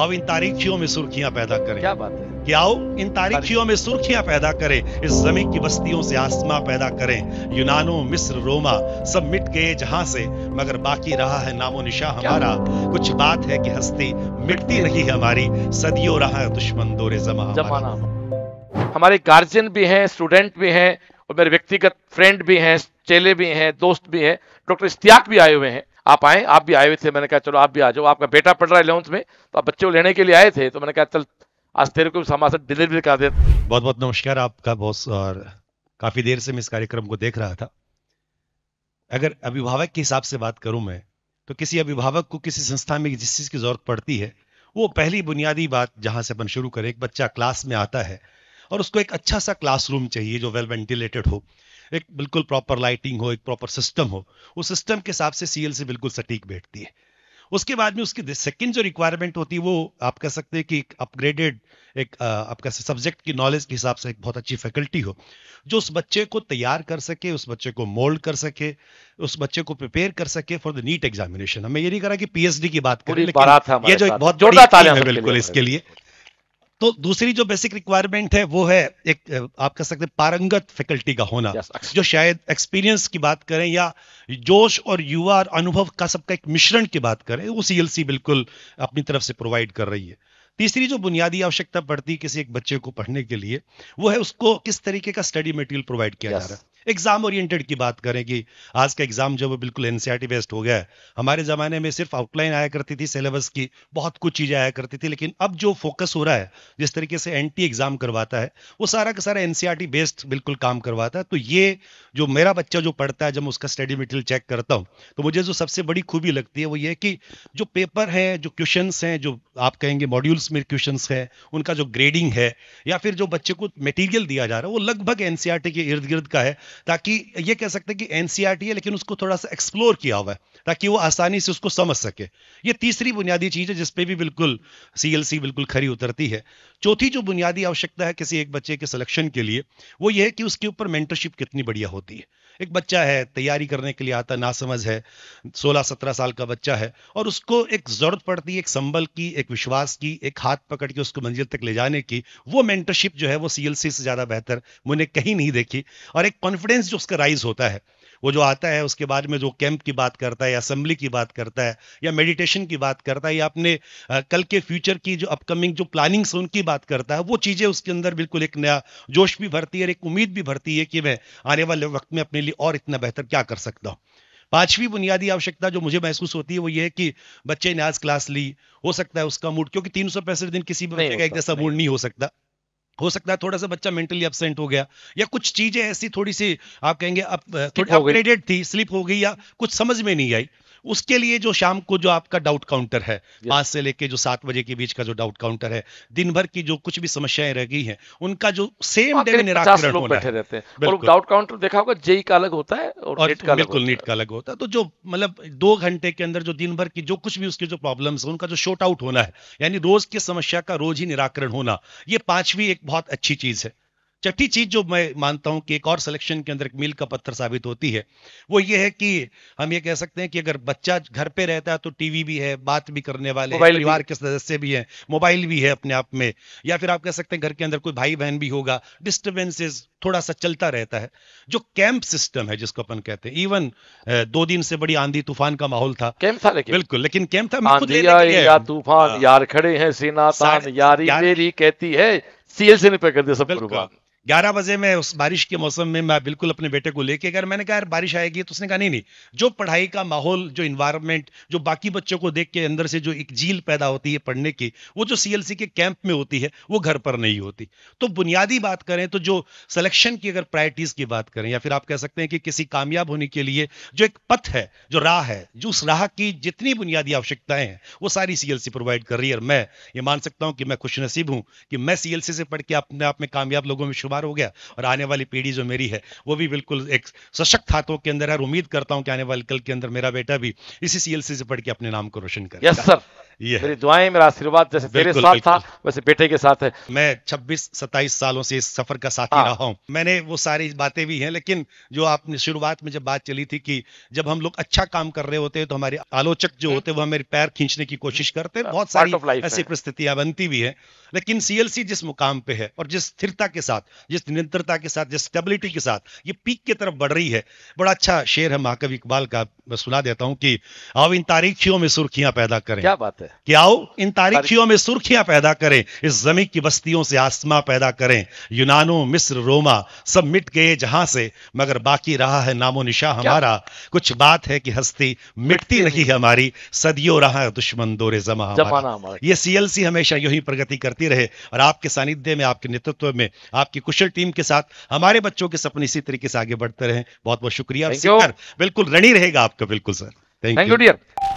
आओ इन तारीखियों में सुर्खियां पैदा करें क्या बात है कि आओ इन तारीखियों में सुर्खियां पैदा करें इस जमीन की बस्तियों से आसमां पैदा करें यूनानो मिस्र रोमा सब मिट गए जहां से मगर बाकी रहा है नामो निशा हमारा कुछ बात है कि हस्ती मिटती रही है हमारी सदियों रहा है दुश्मन दोरे जमा हमारे गार्जियन भी हैं स्टूडेंट भी हैं और मेरे व्यक्तिगत फ्रेंड भी हैं चेले भी हैं दोस्त भी हैं डॉक्टर इश्तियाक भी आए हुए हैं आप आए आप भी आए हुए थे मैंने कहा चलो आप भी आ जाओ आपका बेटा पढ़ रहा है इलेवंथ में तो आप बच्चे को लेने के लिए आए थे तो मैंने कहा चल आज तेरे को समाज डिलीवरी कर दे बहुत बहुत नमस्कार आपका बहुत और काफी देर से मैं इस कार्यक्रम को देख रहा था अगर अभिभावक के हिसाब से बात करूं मैं तो किसी अभिभावक को किसी संस्था में जिस चीज़ की जरूरत पड़ती है वो पहली बुनियादी बात जहां से अपन शुरू करें एक बच्चा क्लास में आता है और उसको एक अच्छा सा क्लासरूम चाहिए जो वेल वेंटिलेटेड हो एक बिल्कुल प्रॉपर लाइटिंग हो एक प्रॉपर सिस्टम हो उस सिस्टम के हिसाब से एल से बिल्कुल सटीक बैठती है उसके बाद में उसकी सेकेंड जो रिक्वायरमेंट होती है वो आप कह सकते हैं कि एक अपग्रेडेड एक आपका सब्जेक्ट की नॉलेज के हिसाब से एक बहुत अच्छी फैकल्टी हो जो उस बच्चे को तैयार कर सके उस बच्चे को मोल्ड कर सके उस बच्चे को प्रिपेयर कर सके फॉर द नीट एग्जामिनेशन हमें ये नहीं करा कि पीएचडी की बात करें लेकिन ये जो एक बहुत जोरदार बिल्कुल इसके लिए तो दूसरी जो बेसिक रिक्वायरमेंट है वो है एक आप कह सकते हैं पारंगत फैकल्टी का होना yes, जो शायद एक्सपीरियंस की बात करें या जोश और युवा और अनुभव का सबका एक मिश्रण की बात करें वो सी बिल्कुल अपनी तरफ से प्रोवाइड कर रही है तीसरी जो बुनियादी आवश्यकता पड़ती है किसी एक बच्चे को पढ़ने के लिए वो है उसको किस तरीके का स्टडी मटेरियल प्रोवाइड किया yes. जा रहा है एग्जाम ओरिएंटेड की बात करें कि आज का एग्जाम जो बिल्कुल एनसीआरटी बेस्ड हो गया है हमारे जमाने में सिर्फ आउटलाइन आया करती थी सिलेबस की बहुत कुछ चीजें आया करती थी लेकिन अब जो फोकस हो रहा है जिस तरीके से एनटी एग्जाम करवाता है वो सारा का सारा एनसीआरटी बेस्ड बिल्कुल काम करवाता है तो ये जो मेरा बच्चा जो पढ़ता है जब उसका स्टडी मटेरियल चेक करता हूँ तो मुझे जो सबसे बड़ी खूबी लगती है वो ये कि जो पेपर है जो क्वेश्चन हैं जो आप कहेंगे मॉड्यूल्स में क्वेश्चन है उनका जो ग्रेडिंग है या फिर जो बच्चे को मेटीरियल दिया जा रहा है वो लगभग एनसीआरटी के इर्द गिर्द का है ताकि ये कह सकते हैं कि एनसीईआरटी e है लेकिन उसको थोड़ा सा एक्सप्लोर किया हुआ है ताकि वो आसानी से उसको समझ सके ये तीसरी बुनियादी चीज है जिसपे भी बिल्कुल सीएलसी बिल्कुल खरी उतरती है चौथी जो बुनियादी आवश्यकता है किसी एक बच्चे के सिलेक्शन के लिए वो ये है कि उसके ऊपर मेंटरशिप कितनी बढ़िया होती है एक बच्चा है तैयारी करने के लिए आता ना समझ है 16-17 साल का बच्चा है और उसको एक जरूरत पड़ती है एक संबल की एक विश्वास की एक हाथ पकड़ के उसको मंजिल तक ले जाने की वो मेंटरशिप जो है वो सीएलसी से ज्यादा बेहतर मैंने कहीं नहीं देखी और एक कॉन्फिडेंस कॉन्फिडेंस जो उसका राइज होता है वो जो आता है उसके बाद में जो कैंप की बात करता है या असेंबली की बात करता है या मेडिटेशन की बात करता है या अपने कल के फ्यूचर की जो अपकमिंग जो प्लानिंग्स उनकी बात करता है वो चीज़ें उसके अंदर बिल्कुल एक नया जोश भी भरती है और एक उम्मीद भी भरती है कि मैं आने वाले वक्त में अपने लिए और इतना बेहतर क्या कर सकता हूँ पांचवी बुनियादी आवश्यकता जो मुझे महसूस होती है वो ये है कि बच्चे ने आज क्लास ली हो सकता है उसका मूड क्योंकि तीन सौ पैंसठ दिन किसी भी बच्चे का एक जैसा मूड नहीं हो सकता हो सकता है थोड़ा सा बच्चा मेंटली अपसेंट हो गया या कुछ चीजें ऐसी थोड़ी सी आप कहेंगे अप, थोड़ी अपग्रेडेड थी स्लिप हो गई या कुछ समझ में नहीं आई उसके लिए जो शाम को जो आपका डाउट काउंटर है पांच से लेके जो सात बजे के बीच का जो डाउट काउंटर है दिन भर की जो कुछ भी समस्याएं रह गई हैं उनका जो सेम डे में निराकरण होना है रहते हैं और डाउट काउंटर देखा होगा जेई का अलग होता है और, का बिल्कुल नीट का अलग होता है तो जो मतलब दो घंटे के अंदर जो दिन भर की जो कुछ भी उसके जो प्रॉब्लम है उनका जो शॉर्ट आउट होना है यानी रोज की समस्या का रोज ही निराकरण होना ये पांचवी एक बहुत अच्छी चीज है छठी चीज जो मैं मानता हूं कि एक और सिलेक्शन के अंदर एक मील का पत्थर साबित होती है वो ये है कि हम ये कह सकते हैं कि अगर बच्चा घर पे रहता है तो टीवी भी है बात भी करने वाले परिवार के सदस्य भी हैं मोबाइल भी है अपने आप में या फिर आप कह सकते हैं घर के अंदर कोई भाई बहन भी होगा डिस्टर्बेंसेज थोड़ा सा चलता रहता है जो कैंप सिस्टम है जिसको अपन कहते हैं इवन दो दिन से बड़ी आंधी तूफान का माहौल था कैंप था लेकिन बिल्कुल लेकिन कैंप था या तूफान हाँ। यार खड़े हैं सेना यारी मेरी कहती है सीएल से निपट कर दिया सब ग्यारह बजे मैं उस बारिश के मौसम में मैं बिल्कुल अपने बेटे को लेके गया मैंने कहा यार बारिश आएगी तो उसने कहा नहीं नहीं जो पढ़ाई का माहौल जो इन्वायरमेंट जो बाकी बच्चों को देख के अंदर से जो एक झील पैदा होती है पढ़ने की वो जो सीएलसी के कैंप में होती है वो घर पर नहीं होती तो बुनियादी बात करें तो जो सलेक्शन की अगर प्रायरिटीज़ की बात करें या फिर आप कह सकते हैं कि किसी कामयाब होने के लिए जो एक पथ है जो राह है जो उस राह की जितनी बुनियादी आवश्यकताएं हैं वो सारी सी प्रोवाइड कर रही है और मैं ये मान सकता हूँ कि मैं खुशनसीब हूँ कि मैं सी से पढ़ के अपने आप में कामयाब लोगों में शुरू बार हो गया और आने वाली पीढ़ी जो मेरी है वो भी बिल्कुल एक सशक्त हाथों के अंदर है और उम्मीद करता हूं कि आने वाले कल के अंदर मेरा बेटा भी इसी सीएलसी से पढ़ के अपने नाम को रोशन करे यस सर ये मेरी दुआएं मेरा आशीर्वाद जैसे तेरे साथ था वैसे बेटे के साथ है मैं 26 27 सालों से इस सफर का साथी हाँ। रहा हूँ मैंने वो सारी बातें भी हैं लेकिन जो आपने शुरुआत में जब बात चली थी कि जब हम लोग अच्छा काम कर रहे होते हैं तो हमारे आलोचक जो हम्म। होते हैं वो हमारे पैर खींचने की कोशिश करते हैं हाँ, बहुत सारी ऐसी परिस्थितियां बनती भी है लेकिन सीएलसी जिस मुकाम पे है और जिस स्थिरता के साथ जिस निरंतरता के साथ जिस स्टेबिलिटी के साथ ये पीक की तरफ बढ़ रही है बड़ा अच्छा शेर है महाकवि इकबाल का मैं सुना देता हूँ कि अब इन तारीखियों में सुर्खियां पैदा करें क्या बात है कि आओ इन तारीखियों में सुर्खियां पैदा करें इस जमी की बस्तियों से आसमा पैदा करें यूनानो मिस्र रोमा सब मिट गए जहां से मगर बाकी रहा है नामो निशा हमारा कुछ बात है कि हस्ती मिटती रही है हमारी सदियों रहा है दुश्मन दोरे जमा हमारा ये सीएलसी हमेशा यू ही प्रगति करती रहे और आपके सानिध्य में आपके नेतृत्व में आपकी कुशल टीम के साथ हमारे बच्चों के सपने इसी तरीके से आगे बढ़ते रहे बहुत बहुत शुक्रिया बिल्कुल रणी रहेगा आपका बिल्कुल सर थैंक यू डियर